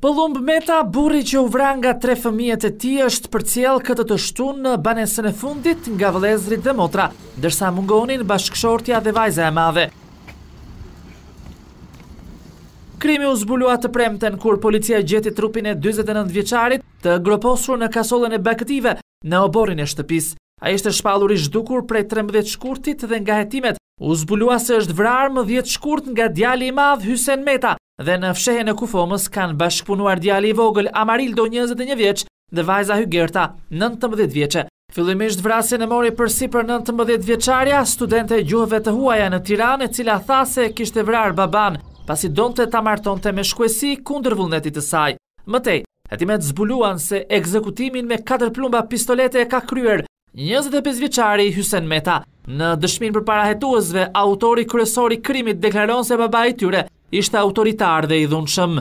Pëllumb Meta, burri që u vra nga tre fëmijët e tij është përcjell këtë të shtun në banesën e fundit nga vëllezrit dhe motra, ndërsa mungonin bashkëshortja dhe vajza e madhe. Krimi u zbulua të premten kur policia gjeti trupin e 49 vjeqarit të groposur në kasollën e bakëtive në oborin e shtëpis. A ishte shpalur i zhdukur prej 13 shkurtit dhe nga hetimet, u zbulua se është vrarë më 10 shkurt nga djali i madh Hysen Meta, dhe në fshehe e kufomës kanë bashkëpunuar djali i vogël Amarildo 21 vjeç dhe vajza Hygerta 19 vjeqë. Fillimisht vrasjen e mori për për 19 vjeçarja, studente gjuhëve të huaja në Tiranë, e cila tha se kishte vrarë baban, pasi donte ta martonte me shkuesi kundër vullnetit të saj. Mëtej, hetimet zbuluan se ekzekutimin me 4 plumba pistolete e ka kryer 25 vjeçari Hysen Meta. Në dëshmin për parahetuesve, autori kryesor i krimit deklaron se baba i tyre ishte autoritar dhe i dhunëshëm.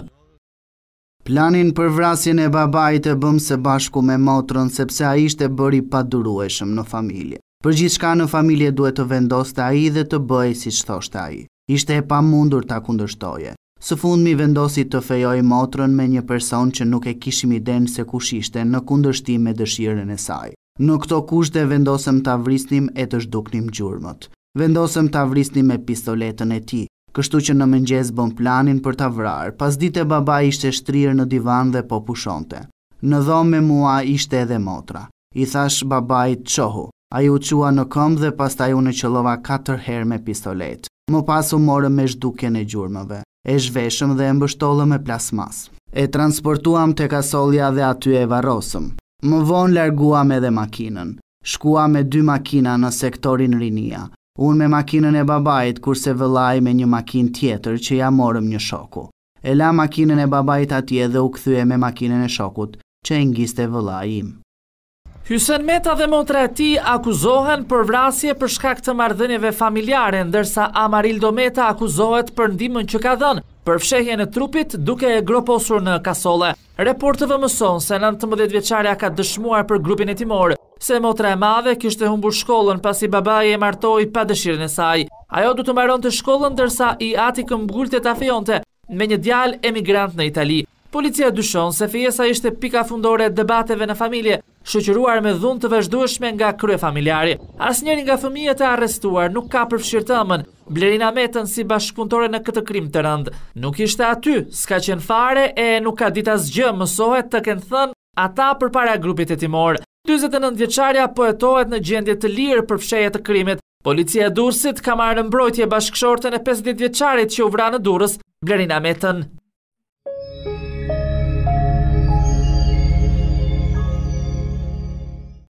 Planin për vrasjen e babajt e bëmë se bashku me motron sepse a ishte bëri pa durueshëm në familje. Për gjithë shka në familje duhet të vendos të aji dhe të bëjë si shtosht të aji. Ishte e pa mundur të akundështoje. Së fund mi vendosi të fejoj motron me një person që nuk e kishim i den se kush ishte në kundërshtim me dëshiren e saj. Në këto kushte vendosëm të avrisnim e të shduknim gjurëmët. Vendosëm të avrisnim e pistoletën e ti, Kështu që në mëngjes bën planin për ta vrarë. Pas ditë baba ishte shtrirë në divan dhe po pushonte. Në dhomë me mua ishte edhe motra. I thash babait çohu. Ai u çua në këmbë dhe pastaj unë qellova 4 herë me pistolet. Më pas u morëm me zhdukjen e gjurmëve. E zhveshëm dhe e mbështollëm me plasmas. E transportuam të asolja dhe aty e varrosëm. Më vonë larguam edhe makinën. Shkuam me dy makina në sektorin Rinia. Un me makinën e babait, kurse vëllai me një makinë tjetër që ja morëm një shoku. E la makinën e babait atje dhe u kthye me makinën e shokut, që e ngiste vëllai im. Hysen Meta dhe motra e tij akuzohen për vrasje për shkak të marrëdhënieve familjare, ndërsa Amarildo Meta akuzohet për ndimën që ka dhënë për fshehjen e trupit duke e groposur në kasole. Reportëve mëson se 19 vjeqarja ka dëshmuar për grupin e timor, se motra e madhe kishte humbur shkollën pasi babaj e martoj pa dëshirën e saj. Ajo du të maron të shkollën dërsa i ati këmbgullët e me një djal emigrant në Itali. Policia dyshon se fjesa ishte pika fundore debateve në familje, shoqëruar me dhunë të vazhdueshme nga krye familjari. Asnjëri nga fëmijët e arrestuar nuk ka përfshirë tëmën, Blerina Metën si bashkëpunëtore në këtë krim të rëndë. Nuk ishte aty, s'ka qenë fare e nuk ka ditas gjë mësohet të kënë thënë ata përpara grupit timor. 49 vjeçaria po hetohet në gjendje të lirë për fshehje të krimit. Policia e Durrësit ka marrë në mbrojtje bashkëshorte e 50 vjeçarit që u vra në Durrës, Blerina Metën.